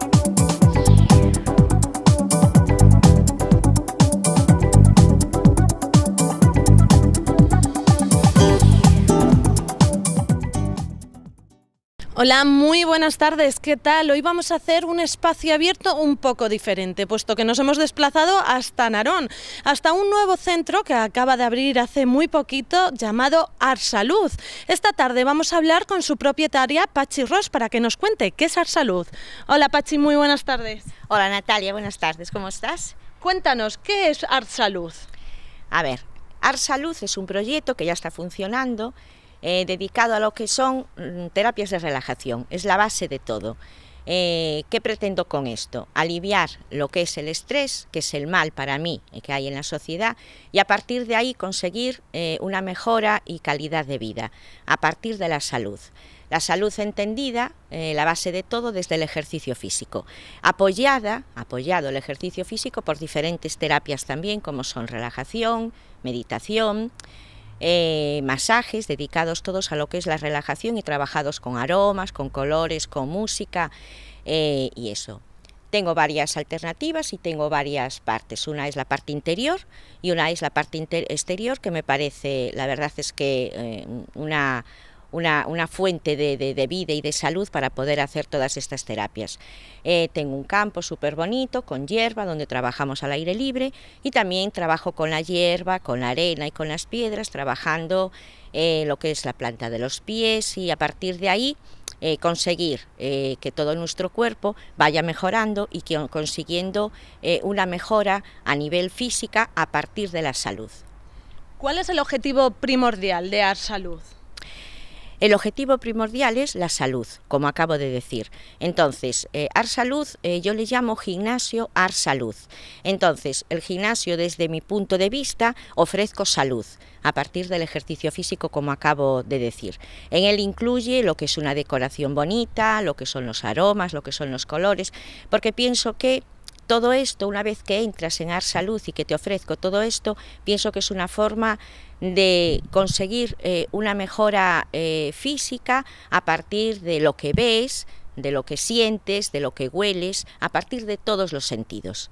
Thank you. Hola, muy buenas tardes. ¿Qué tal? Hoy vamos a hacer un espacio abierto un poco diferente, puesto que nos hemos desplazado hasta Narón, hasta un nuevo centro que acaba de abrir hace muy poquito llamado Arsalud. Esta tarde vamos a hablar con su propietaria Pachi Ross para que nos cuente qué es Arsalud. Hola Pachi, muy buenas tardes. Hola Natalia, buenas tardes. ¿Cómo estás? Cuéntanos, ¿qué es Arsalud? A ver, Arsalud es un proyecto que ya está funcionando eh, dedicado a lo que son mm, terapias de relajación. Es la base de todo. Eh, ¿Qué pretendo con esto? Aliviar lo que es el estrés, que es el mal para mí que hay en la sociedad, y a partir de ahí conseguir eh, una mejora y calidad de vida, a partir de la salud. La salud entendida, la base de todo, desde el ejercicio físico, apoyada, apoyado el ejercicio físico por diferentes terapias también, como son relajación, meditación, eh, masajes dedicados todos a lo que es la relajación y trabajados con aromas, con colores, con música eh, y eso. Tengo varias alternativas y tengo varias partes. Una es la parte interior y una es la parte exterior que me parece, la verdad es que eh, una, una, fuente de, vida y de salud para poder hacer todas estas terapias. Eh, tengo un campo súper bonito con hierba donde trabajamos al aire libre y también trabajo con la hierba, con la arena y con las piedras, trabajando eh, lo que es la planta de los pies y a partir de ahí eh, conseguir que todo nuestro cuerpo vaya mejorando y que, consiguiendo una mejora a nivel física a partir de la salud. ¿Cuál es el objetivo primordial de dar Salud? El objetivo primordial es la salud, como acabo de decir. Entonces, eh, Ar Salud, eh, yo le llamo gimnasio Ar Salud. Entonces, el gimnasio desde mi punto de vista ofrezco salud a partir del ejercicio físico, como acabo de decir. En él incluye lo que es una decoración bonita, lo que son los aromas, lo que son los colores, porque pienso que todo esto, una vez que entras en Arsalud y que te ofrezco todo esto, pienso que es una forma de conseguir eh, una mejora eh, física a partir de lo que ves, de lo que sientes, de lo que hueles, a partir de todos los sentidos.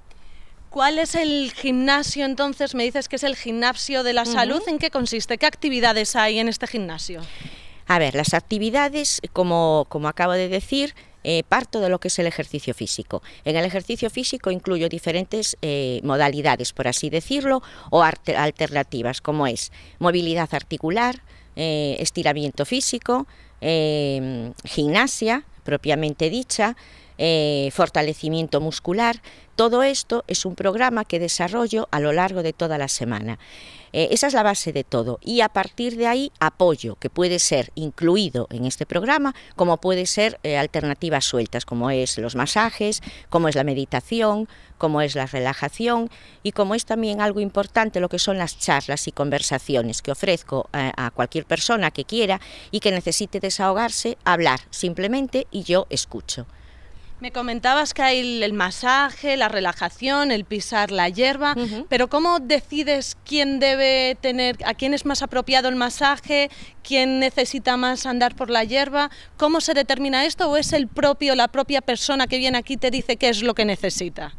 ¿Cuál es el gimnasio entonces? Me dices que es el gimnasio de la salud. ¿En qué consiste? ¿Qué actividades hay en este gimnasio? A ver, las actividades, como, como acabo de decir, eh, parto de lo que es el ejercicio físico. En el ejercicio físico incluyo diferentes eh, modalidades, por así decirlo, o alternativas, como es movilidad articular, eh, estiramiento físico, gimnasia propiamente dicha, eh, fortalecimiento muscular. Todo esto es un programa que desarrollo a lo largo de toda la semana. Eh, esa es la base de todo. Y a partir de ahí, apoyo, que puede ser incluido en este programa, como puede ser eh, alternativas sueltas, como es los masajes, como es la meditación, como es la relajación y como es también algo importante lo que son las charlas y conversaciones que ofrezco a cualquier persona que quiera y que necesite desahogarse, hablar simplemente y yo escucho. Me comentabas que hay el masaje, la relajación, el pisar la hierba, pero ¿cómo decides quién debe tener, a quién es más apropiado el masaje, quién necesita más andar por la hierba? ¿Cómo se determina esto o es el propio, la propia persona que viene aquí te dice qué es lo que necesita?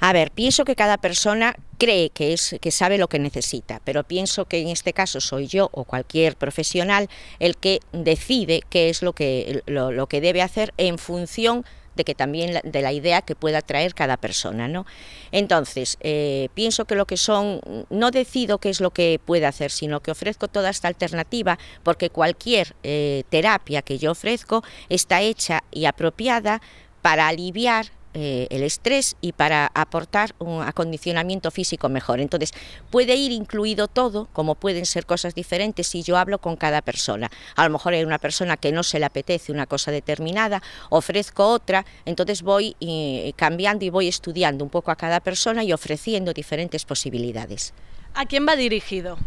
A ver, pienso que cada persona cree que, es, que sabe lo que necesita, pero pienso que en este caso soy yo o cualquier profesional el que decide qué es lo que, lo, que debe hacer en función de que también de la idea que pueda traer cada persona, ¿no? Entonces eh, pienso que lo que son no decido qué es lo que puede hacer, sino que ofrezco toda esta alternativa porque cualquier eh, terapia que yo ofrezco está hecha y apropiada para aliviar eh, el estrés y para aportar un acondicionamiento físico mejor. Entonces, puede ir incluido todo, como pueden ser cosas diferentes si yo hablo con cada persona. A lo mejor hay una persona que no se le apetece una cosa determinada, ofrezco otra, entonces voy eh, cambiando y voy estudiando un poco a cada persona y ofreciendo diferentes posibilidades. ¿A quién va dirigido?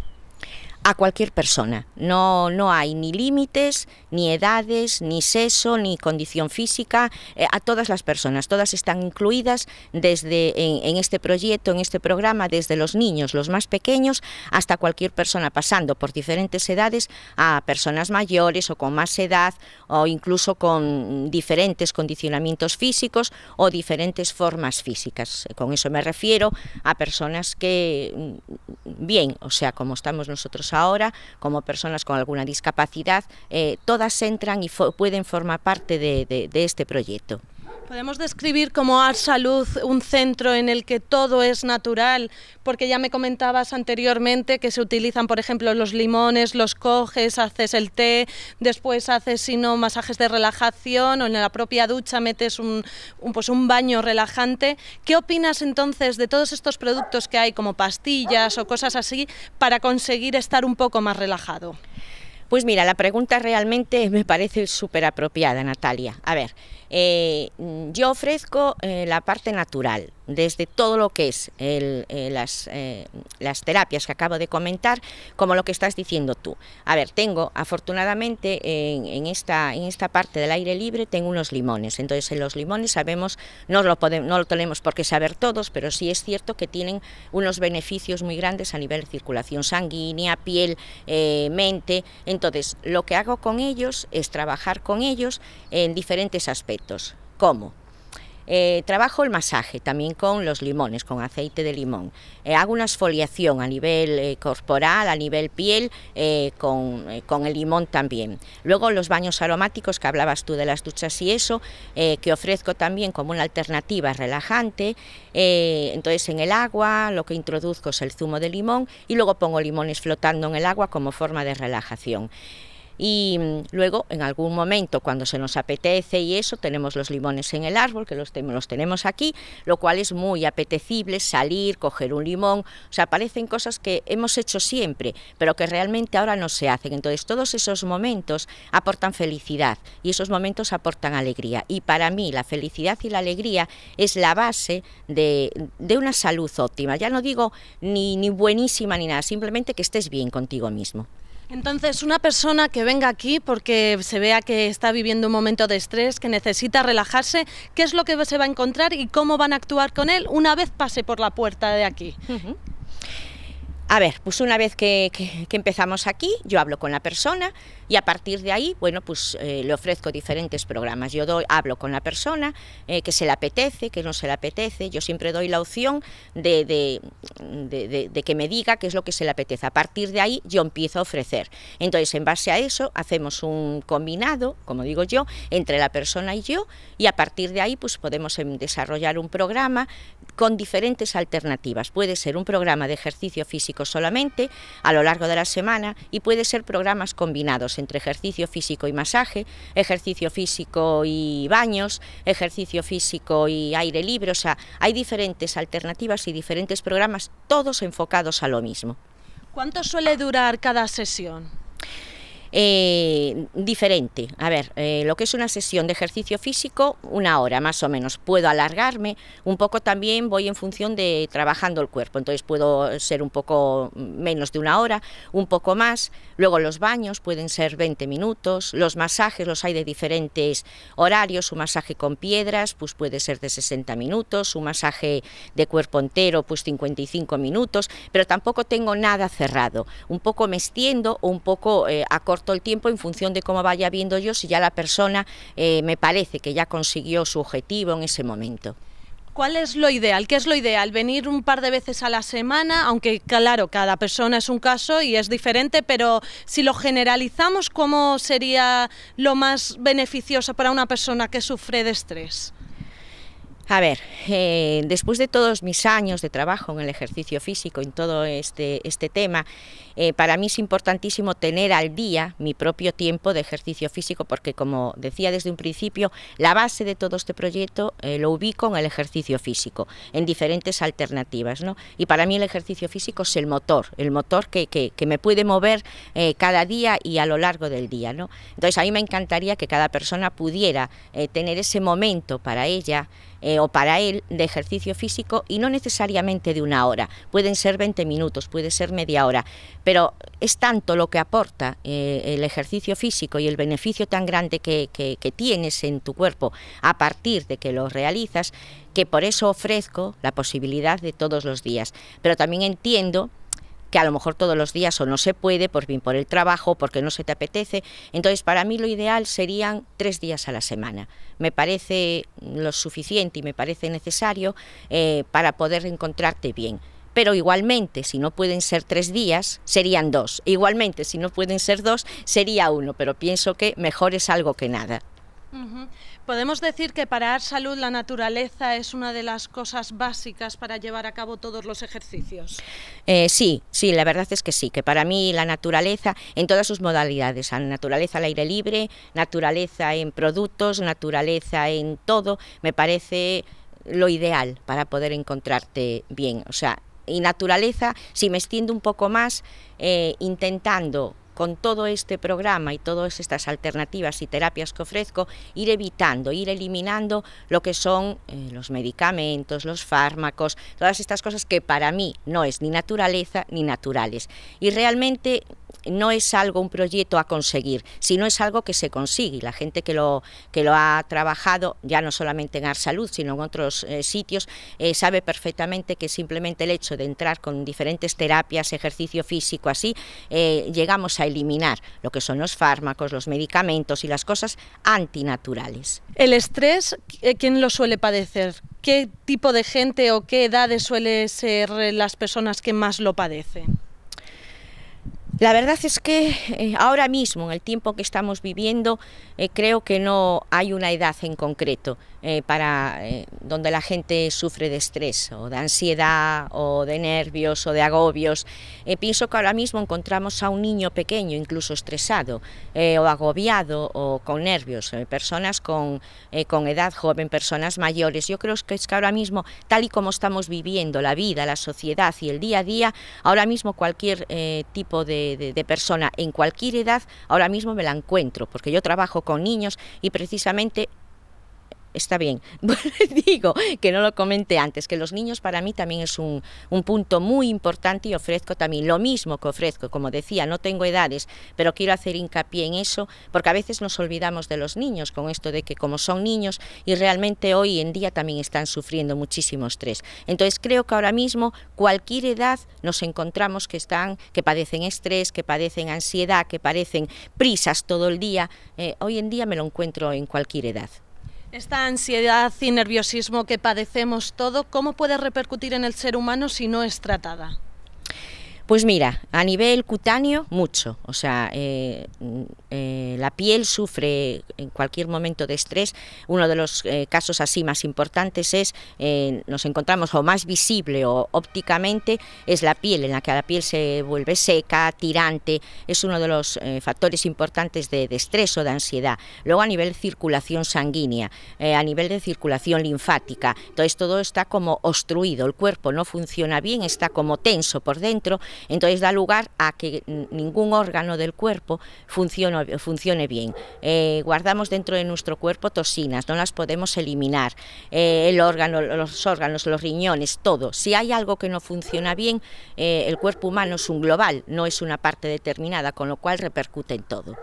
a cualquier persona. No, no hay ni límites, ni edades, ni sexo, ni condición física, eh, a todas las personas. Todas están incluidas desde en, en, este proyecto, en este programa, desde los niños, los más pequeños, hasta cualquier persona, pasando por diferentes edades a personas mayores o con más edad o incluso con diferentes condicionamientos físicos o diferentes formas físicas. Con eso me refiero a personas que, mm, bien, o sea, como estamos nosotros ahora, como personas con alguna discapacidad, eh, todas entran y pueden formar parte de este proyecto. ¿Podemos describir como Arsalud Salud un centro en el que todo es natural? Porque ya me comentabas anteriormente que se utilizan, por ejemplo, los limones, los coges, haces el té, después haces, si no, masajes de relajación o en la propia ducha metes un, un, pues un baño relajante. ¿Qué opinas entonces de todos estos productos que hay, como pastillas o cosas así, para conseguir estar un poco más relajado? Pues mira, la pregunta realmente me parece súper apropiada, Natalia. A ver, eh, yo ofrezco eh, la parte natural, desde todo lo que es eh, eh, las, terapias que acabo de comentar, como lo que estás diciendo tú. A ver, tengo afortunadamente en, esta, en esta parte del aire libre, tengo unos limones. Entonces, en los limones sabemos, no lo, podemos, no lo tenemos por qué saber todos, pero sí es cierto que tienen unos beneficios muy grandes a nivel de circulación sanguínea, piel, eh, mente. Entonces, lo que hago con ellos es trabajar con ellos en diferentes aspectos. ¿Cómo? Eh, trabajo el masaje también con los limones, con aceite de limón. Eh, hago una exfoliación a nivel eh, corporal, a nivel piel, con, con, el limón también. Luego los baños aromáticos que hablabas tú de las duchas y eso, que ofrezco también como una alternativa relajante. entonces en el agua lo que introduzco es el zumo de limón y luego pongo limones flotando en el agua como forma de relajación y mm, luego en algún momento cuando se nos apetece y eso tenemos los limones en el árbol que los, tenemos aquí lo cual es muy apetecible salir coger un limón o sea parecen cosas que hemos hecho siempre pero que realmente ahora no se hacen entonces todos esos momentos aportan felicidad y esos momentos aportan alegría y para mí la felicidad y la alegría es la base de, de una salud óptima ya no digo ni, ni buenísima ni nada simplemente que estés bien contigo mismo entonces, una persona que venga aquí porque se vea que está viviendo un momento de estrés, que necesita relajarse, ¿qué es lo que se va a encontrar y cómo van a actuar con él una vez pase por la puerta de aquí? A ver, pues una vez que, empezamos aquí, yo hablo con la persona y a partir de ahí, bueno, pues eh, le ofrezco diferentes programas. Yo doy, hablo con la persona, eh, que se le apetece, que no se le apetece. Yo siempre doy la opción de, que me diga qué es lo que se le apetece. A partir de ahí, yo empiezo a ofrecer. Entonces, en base a eso, hacemos un combinado, como digo yo, entre la persona y yo y a partir de ahí, pues podemos em, desarrollar un programa con diferentes alternativas. Puede ser un programa de ejercicio físico solamente a lo largo de la semana y puede ser programas combinados entre ejercicio físico y masaje, ejercicio físico y baños, ejercicio físico y aire libre. O sea, hay diferentes alternativas y diferentes programas, todos enfocados a lo mismo. ¿Cuánto suele durar cada sesión? Eh, diferente. A ver, eh, lo que es una sesión de ejercicio físico, una hora más o menos. Puedo alargarme, un poco también voy en función de trabajando el cuerpo, entonces puedo ser un poco menos de una hora, un poco más. Luego los baños pueden ser 20 minutos, los masajes los hay de diferentes horarios, un masaje con piedras pues puede ser de 60 minutos, un masaje de cuerpo entero pues 55 minutos, pero tampoco tengo nada cerrado. Un poco me extiendo o un poco eh, todo el tiempo en función de cómo vaya viendo yo si ya la persona eh, me parece que ya consiguió su objetivo en ese momento. ¿Cuál es lo ideal? ¿Qué es lo ideal? ¿Venir un par de veces a la semana? Aunque, claro, cada persona es un caso y es diferente, pero si lo generalizamos, ¿cómo sería lo más beneficioso para una persona que sufre de estrés? A ver, eh, después de todos mis años de trabajo en el ejercicio físico, en todo este, este tema, eh, para mí es importantísimo tener al día mi propio tiempo de ejercicio físico, porque como decía desde un principio, la base de todo este proyecto eh, lo ubico en el ejercicio físico, en diferentes alternativas. ¿no? Y para mí el ejercicio físico es el motor, el motor que, me puede mover eh, cada día y a lo largo del día. ¿no? Entonces a mí me encantaría que cada persona pudiera tener ese momento para ella. o para él de ejercicio físico y no necesariamente de una hora. Pueden ser 20 minutos, puede ser media hora, pero es tanto lo que aporta eh, el ejercicio físico y el beneficio tan grande que, tienes en tu cuerpo a partir de que lo realizas, que por eso ofrezco la posibilidad de todos los días. Pero también entiendo que a lo mejor todos los días o no se puede, por bien por el trabajo, porque no se te apetece. Entonces, para mí lo ideal serían tres días a la semana. Me parece lo suficiente y me parece necesario eh, para poder encontrarte bien pero igualmente, si no pueden ser tres días, serían dos. Igualmente, si no pueden ser dos, sería uno, pero pienso que mejor es algo que nada. Podemos decir que para dar Salud la naturaleza es una de las cosas básicas para llevar a cabo todos los ejercicios. Eh, sí, sí, la verdad es que sí, que para mí la naturaleza en todas sus modalidades, naturaleza al aire libre, naturaleza en productos, naturaleza en todo, me parece lo ideal para poder encontrarte bien. O sea, y naturaleza, si me extiendo un poco más, eh, intentando con todo este programa y todas estas alternativas y terapias que ofrezco, ir evitando, ir eliminando lo que son eh, los medicamentos, los fármacos, todas estas cosas que para mí no es ni naturaleza ni naturales. Y realmente no es algo, un proyecto a conseguir, sino es algo que se consigue. La gente que lo, ha trabajado, ya no solamente en Arsalud, sino en otros eh, sitios, eh, sabe perfectamente que simplemente el hecho de entrar con diferentes terapias, ejercicio físico, así, eh, llegamos a eliminar lo que son los fármacos, los medicamentos y las cosas antinaturales. ¿El estrés, quién lo suele padecer? ¿Qué tipo de gente o qué edades suele ser las personas que más lo padecen? La verdad es que eh, ahora mismo, en el tiempo que estamos viviendo, eh, creo que no hay una edad en concreto. Eh, para, eh, donde la gente sufre de estrés o de ansiedad o de nervios o de agobios. Eh, pienso que ahora mismo encontramos a un niño pequeño, incluso estresado o agobiado o con nervios, personas con, con edad joven, personas mayores. Yo creo que es que ahora mismo, tal y como estamos viviendo la vida, la sociedad y el día a día, ahora mismo cualquier tipo de, de persona en cualquier edad, ahora mismo me la encuentro, porque yo trabajo con niños y precisamente está bien. Digo que no lo comenté antes, que los niños para mí también es un, punto muy importante y ofrezco también lo mismo que ofrezco. Como decía, no tengo edades, pero quiero hacer hincapié en eso, porque a veces nos olvidamos de los niños con esto de que como son niños y realmente hoy en día también están sufriendo muchísimo estrés. Entonces creo que ahora mismo cualquier edad nos encontramos que están, que padecen estrés, que padecen ansiedad, que padecen prisas todo el día. Eh, hoy en día me lo encuentro en cualquier edad. Esta ansiedad y nerviosismo que padecemos todo, ¿cómo puede repercutir en el ser humano si no es tratada? Pues mira, a nivel cutáneo mucho, o sea, eh, mm, eh, la piel sufre en cualquier momento de estrés. Uno de los eh, casos así más importantes es, nos encontramos o más visible o ópticamente, es la piel, en la que la piel se vuelve seca, tirante, es uno de los factores importantes de, de, estrés o de ansiedad. Luego a nivel circulación sanguínea, a nivel de circulación linfática, entonces todo está como obstruido, el cuerpo no funciona bien, está como tenso por dentro, entonces da lugar a que ningún órgano del cuerpo funcione, funcione bien. Eh, guardamos dentro de nuestro cuerpo toxinas, no las podemos eliminar. Eh, el órgano, los órganos, los riñones, todo. Si hay algo que no funciona bien, eh, el cuerpo humano es un global, no es una parte determinada, con lo cual repercute en todo.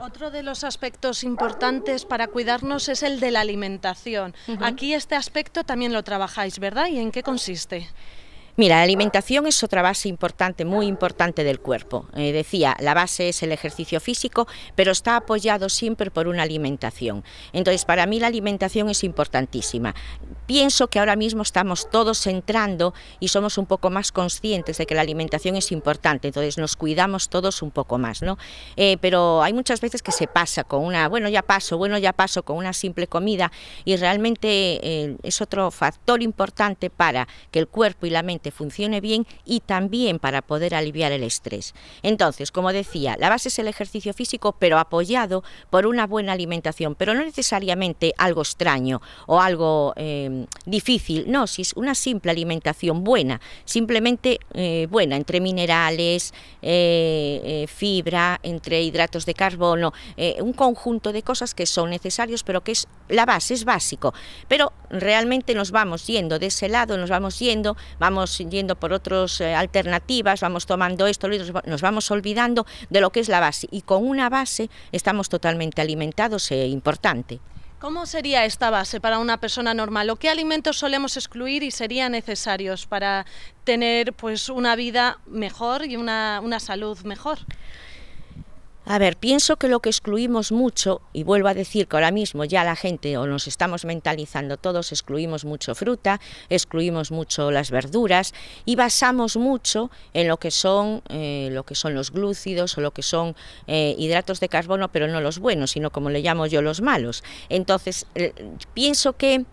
Otro de los aspectos importantes para cuidarnos es el de la alimentación. Aquí este aspecto también lo trabajáis, ¿verdad? ¿Y en qué consiste? Mira, la alimentación es otra base importante, muy importante del cuerpo. Eh, decía, la base es el ejercicio físico, pero está apoyado siempre por una alimentación. Entonces, para mí la alimentación es importantísima. Pienso que ahora mismo estamos todos entrando y somos un poco más conscientes de que la alimentación es importante, entonces nos cuidamos todos un poco más, ¿no? Eh, pero hay muchas veces que se pasa con una, bueno, ya paso, bueno, ya paso con una simple comida y realmente eh, es otro factor importante para que el cuerpo y la mente funcione bien y también para poder aliviar el estrés. Entonces, como decía, la base es el ejercicio físico, pero apoyado por una buena alimentación, pero no necesariamente algo extraño o algo em, difícil, no, si es una simple alimentación buena, simplemente eh, buena, entre minerales, eh, eh, fibra, entre hidratos de carbono, un conjunto de cosas que son necesarios, pero que es la base, es básico. Pero realmente nos vamos yendo de ese lado, nos vamos yendo, vamos yendo por otras eh, alternativas, vamos tomando esto, nos vamos olvidando de lo que es la base. Y con una base estamos totalmente alimentados e importante. ¿Cómo sería esta base para una persona normal? ¿O qué alimentos solemos excluir y serían necesarios para tener pues, una vida mejor y una, una salud mejor? A ver, pienso que lo que excluimos mucho, y vuelvo a decir que ahora mismo ya la gente o nos estamos mentalizando todos, excluimos mucho fruta, excluimos mucho las verduras y basamos mucho en lo que son, eh, lo que son los glúcidos o lo que son eh, hidratos de carbono, pero no los buenos, sino como le llamo yo los malos. Entonces, eh, pienso que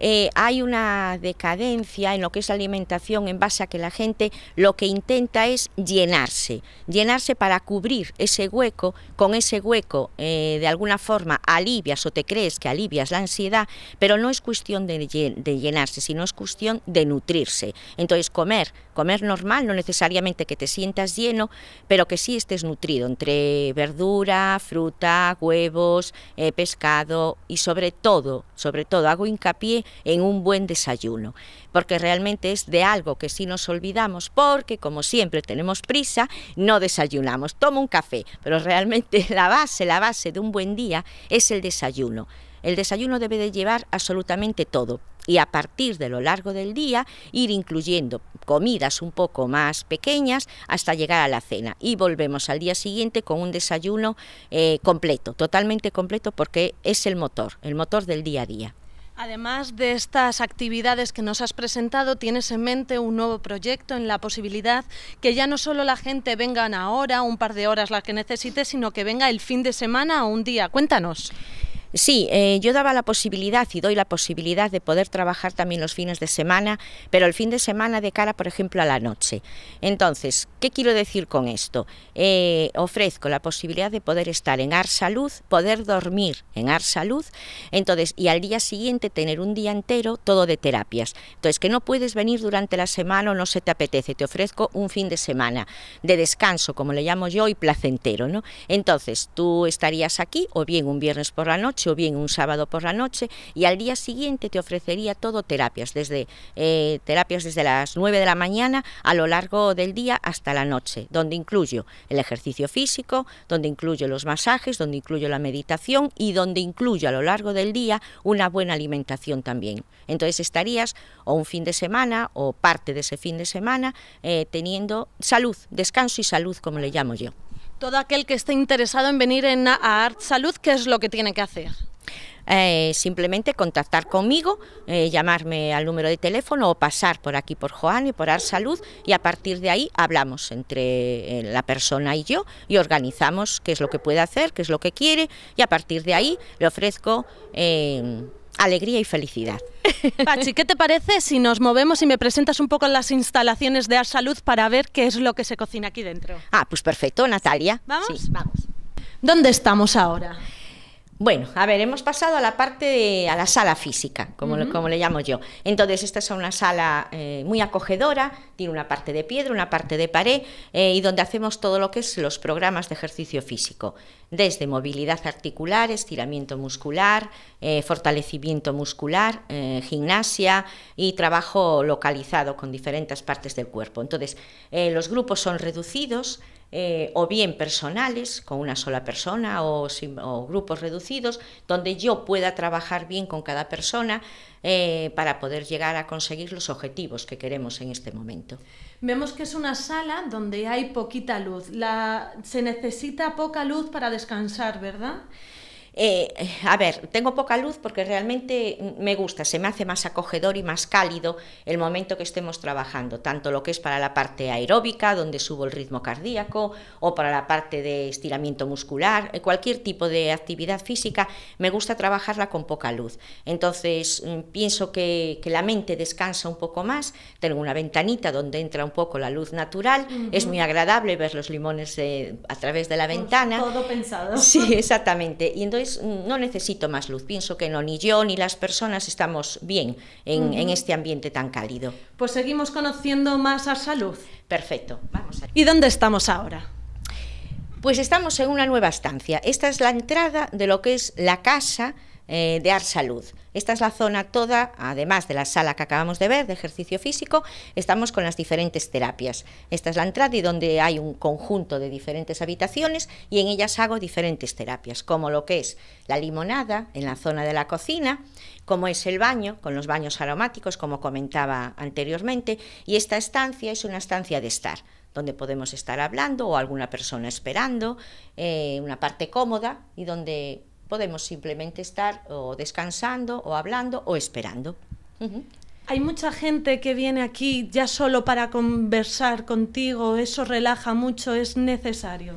eh, hay una decadencia en lo que es la alimentación en base a que la gente lo que intenta es llenarse, llenarse para cubrir ese hueco, con ese hueco eh, de alguna forma alivias o te crees que alivias la ansiedad, pero no es cuestión de, de llenarse, sino es cuestión de nutrirse. Entonces comer comer normal, no necesariamente que te sientas lleno, pero que sí estés nutrido entre verdura, fruta, huevos, eh, pescado y sobre todo, sobre todo hago hincapié en un buen desayuno, porque realmente es de algo que sí nos olvidamos, porque como siempre tenemos prisa, no desayunamos, ...toma un café, pero realmente la base, la base de un buen día es el desayuno. El desayuno debe de llevar absolutamente todo, y a partir de lo largo del día ir incluyendo comidas un poco más pequeñas hasta llegar a la cena y volvemos al día siguiente con un desayuno eh, completo, totalmente completo porque es el motor, el motor del día a día. Además de estas actividades que nos has presentado, tienes en mente un nuevo proyecto en la posibilidad que ya no solo la gente venga ahora, un par de horas las que necesite, sino que venga el fin de semana o un día. Cuéntanos. Sí, eh, yo daba la posibilidad y doy la posibilidad de poder trabajar también los fines de semana, pero el fin de semana de cara, por ejemplo, a la noche. Entonces, ¿qué quiero decir con esto? Eh, ofrezco la posibilidad de poder estar en Arsalud, poder dormir en Arsalud, entonces, y al día siguiente tener un día entero todo de terapias. Entonces, que no puedes venir durante la semana o no se te apetece, te ofrezco un fin de semana de descanso, como le llamo yo, y placentero, ¿no? Entonces, tú estarías aquí, o bien un viernes por la noche, o bien un sábado por la noche y al día siguiente te ofrecería todo terapias, desde eh, terapias desde las 9 de la mañana a lo largo del día hasta la noche, donde incluyo el ejercicio físico, donde incluyo los masajes, donde incluyo la meditación y donde incluyo a lo largo del día una buena alimentación también. Entonces estarías o un fin de semana o parte de ese fin de semana eh, teniendo salud, descanso y salud como le llamo yo. Todo aquel que esté interesado en venir en, a Art Salud, ¿qué es lo que tiene que hacer? Eh, simplemente contactar conmigo, eh, llamarme al número de teléfono o pasar por aquí por Joan y por Art Salud y a partir de ahí hablamos entre eh, la persona y yo y organizamos qué es lo que puede hacer, qué es lo que quiere y a partir de ahí le ofrezco alegría y felicidad. Pachi, ¿qué te parece si nos movemos y me presentas un poco las instalaciones de salud para ver qué es lo que se cocina aquí dentro? Ah, pues perfecto, Natalia. ¿Vamos? vamos. ¿Dónde estamos ahora? Bueno, a ver, hemos pasado a la parte, a la sala física, como, le llamo yo. Entonces, esta es una sala eh, muy acogedora, tiene una parte de piedra, una parte de pared, eh, y donde hacemos todo lo que es los programas de ejercicio físico, desde movilidad articular, estiramiento muscular, eh, fortalecimiento muscular, gimnasia y trabajo localizado con diferentes partes del cuerpo. Entonces, los grupos son reducidos, eh, o bien personales, con una sola persona o, grupos reducidos, donde yo pueda trabajar bien con cada persona eh, para poder llegar a conseguir los objetivos que queremos en este momento. Vemos que es una sala donde hay poquita luz. se necesita poca luz para descansar, ¿verdad? Eh, a ver, tengo poca luz porque realmente me gusta, se me hace más acogedor y más cálido el momento que estemos trabajando, tanto lo que es para la parte aeróbica, donde subo el ritmo cardíaco, o para la parte de estiramiento muscular, eh, cualquier tipo de actividad física, me gusta trabajarla con poca luz. Entonces, mm, pienso que, la mente descansa un poco más, tengo una ventanita donde entra un poco la luz natural, es muy agradable ver los limones eh, a través de la pues ventana. Todo pensado. Sí, exactamente. Y entonces no necesito más luz. Pienso que no, ni yo ni las personas estamos bien en, este ambiente tan cálido. Pues seguimos conociendo más a Salud. Perfecto, ¿Y dónde estamos ahora? Pues estamos en una nueva estancia. Esta es la entrada de lo que es la casa eh, de Arsalud. Salud. Esta es la zona toda, además de la sala que acabamos de ver, de ejercicio físico, estamos con las diferentes terapias. Esta es la entrada y donde hay un conjunto de diferentes habitaciones y en ellas hago diferentes terapias, como lo que es la limonada en la zona de la cocina, como es el baño, con los baños aromáticos, como comentaba anteriormente, y esta estancia es una estancia de estar donde podemos estar hablando o alguna persona esperando, eh, una parte cómoda y donde podemos simplemente estar o descansando o hablando o esperando. Hay mucha gente que viene aquí ya solo para conversar contigo, eso relaja mucho, es necesario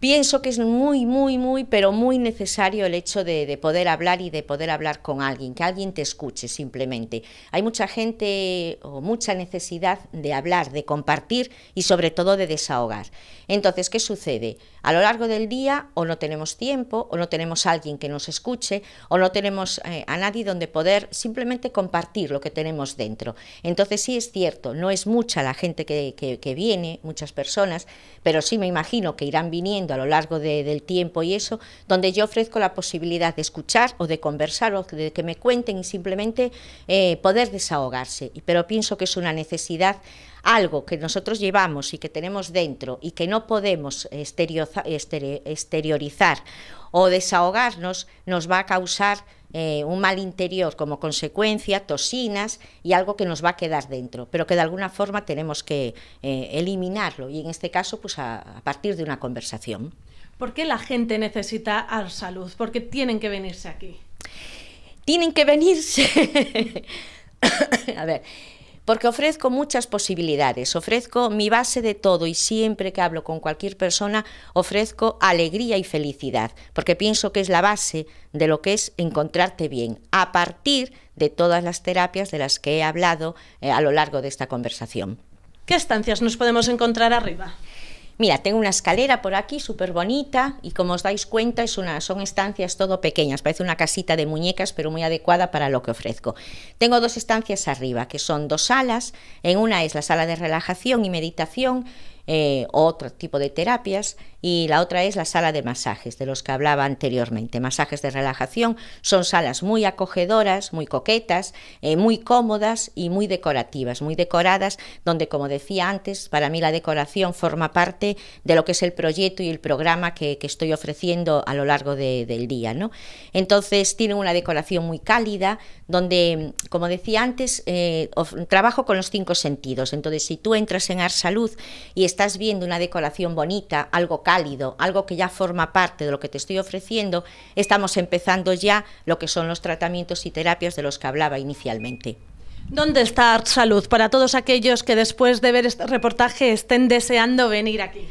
pienso que es muy, muy, muy, pero muy necesario el hecho de, poder hablar y de poder hablar con alguien, que alguien te escuche simplemente. Hay mucha gente o mucha necesidad de hablar, de compartir y sobre todo de desahogar. Entonces, ¿qué sucede? A lo largo del día o no tenemos tiempo, o no tenemos alguien que nos escuche, o no tenemos eh, a nadie donde poder simplemente compartir lo que tenemos dentro. Entonces, sí es cierto, no es mucha la gente que, que viene, muchas personas, pero sí me imagino que irán viniendo a lo largo del tiempo y eso, donde yo ofrezco la posibilidad de escuchar o de conversar o de que me cuenten y simplemente eh, poder desahogarse. Pero pienso que es una necesidad algo que nosotros llevamos y que tenemos dentro y que no podemos exteriorizar o desahogarnos nos va a causar eh, un mal interior como consecuencia, toxinas y algo que nos va a quedar dentro, pero que de alguna forma tenemos que eh, eliminarlo y en este caso pues a, partir de una conversación. ¿Por qué la gente necesita Salud? ¿Por qué tienen que venirse aquí? Tienen que venirse. a ver, porque ofrezco muchas posibilidades, ofrezco mi base de todo y siempre que hablo con cualquier persona ofrezco alegría y felicidad, porque pienso que es la base de lo que es encontrarte bien, a partir de todas las terapias de las que he hablado eh, a lo largo de esta conversación. ¿Qué estancias nos podemos encontrar arriba? Mira, tengo una escalera por aquí súper bonita y como os dais cuenta es una, son estancias todo pequeñas, parece una casita de muñecas pero muy adecuada para lo que ofrezco. Tengo dos estancias arriba que son dos salas, en una es la sala de relajación y meditación, eh, otro tipo de terapias, y la otra es la sala de masajes, de los que hablaba anteriormente. Masajes de relajación son salas muy acogedoras, muy coquetas, eh, muy cómodas y muy decorativas, muy decoradas, donde, como decía antes, para mí la decoración forma parte de lo que es el proyecto y el programa que, estoy ofreciendo a lo largo del día. ¿no? Entonces, tienen una decoración muy cálida, donde, como decía antes, eh, trabajo con los cinco sentidos. Entonces, si tú entras en Arsalud Salud y estás viendo una decoración bonita, algo algo que ya forma parte de lo que te estoy ofreciendo, estamos empezando ya lo que son los tratamientos y terapias de los que hablaba inicialmente. ¿Dónde está Art Salud para todos aquellos que después de ver este reportaje estén deseando venir aquí?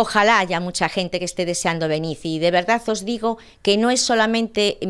Ojalá haya mucha gente que esté deseando venir y de verdad os digo que no es solamente eh,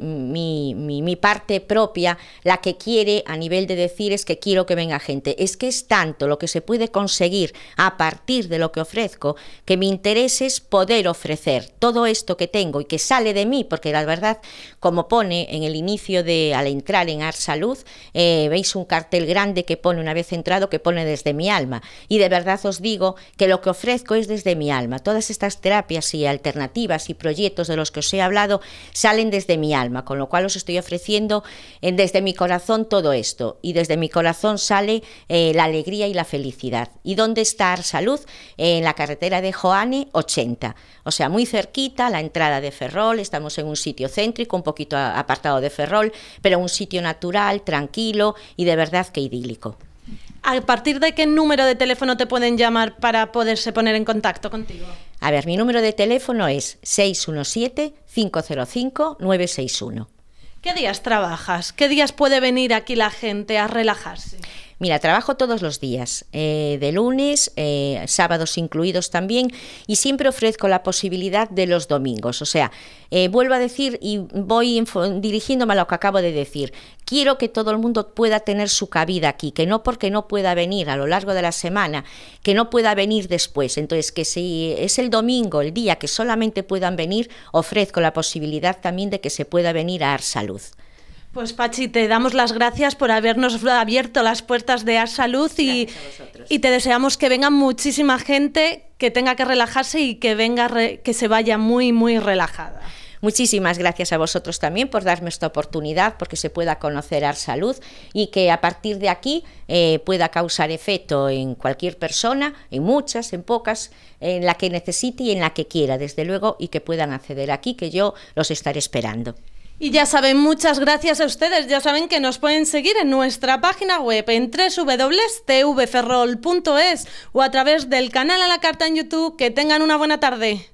mi, mi, parte propia la que quiere a nivel de decir es que quiero que venga gente, es que es tanto lo que se puede conseguir a partir de lo que ofrezco que mi interés es poder ofrecer todo esto que tengo y que sale de mí, porque la verdad, como pone en el inicio de, al entrar en Arsalud, Salud, eh, veis un cartel grande que pone una vez entrado que pone desde mi alma y de verdad os digo que lo que ofrezco es desde mi alma. Todas estas terapias y alternativas y proyectos de los que os he hablado salen desde mi alma, con lo cual os estoy ofreciendo desde mi corazón todo esto. Y desde mi corazón sale eh, la alegría y la felicidad. ¿Y dónde está Arsalud? en la carretera de Joane 80. O sea, muy cerquita, la entrada de Ferrol, estamos en un sitio céntrico, un poquito apartado de Ferrol, pero un sitio natural, tranquilo y de verdad que idílico. ¿A partir de qué número de teléfono te pueden llamar para poderse poner en contacto contigo? A ver, mi número de teléfono es 617-505-961. ¿Qué días trabajas? ¿Qué días puede venir aquí la gente a relajarse? Mira, trabajo todos los días, eh, de lunes, eh, sábados incluidos también, y siempre ofrezco la posibilidad de los domingos. O sea, eh, vuelvo a decir y voy dirigiéndome a lo que acabo de decir, quiero que todo el mundo pueda tener su cabida aquí, que no porque no pueda venir a lo largo de la semana, que no pueda venir después. Entonces, que si es el domingo, el día que solamente puedan venir, ofrezco la posibilidad también de que se pueda venir a Arsalud. Pues Pachi, te damos las gracias por habernos abierto las puertas de Arsalud y, y te deseamos que venga muchísima gente que tenga que relajarse y que venga que se vaya muy muy relajada. Muchísimas gracias a vosotros también por darme esta oportunidad, porque se pueda conocer Arsalud y que a partir de aquí eh, pueda causar efecto en cualquier persona, en muchas, en pocas, en la que necesite y en la que quiera, desde luego, y que puedan acceder aquí, que yo los estaré esperando. Y ya saben, muchas gracias a ustedes. Ya saben que nos pueden seguir en nuestra página web en www.tvferrol.es o a través del canal a la carta en YouTube. Que tengan una buena tarde.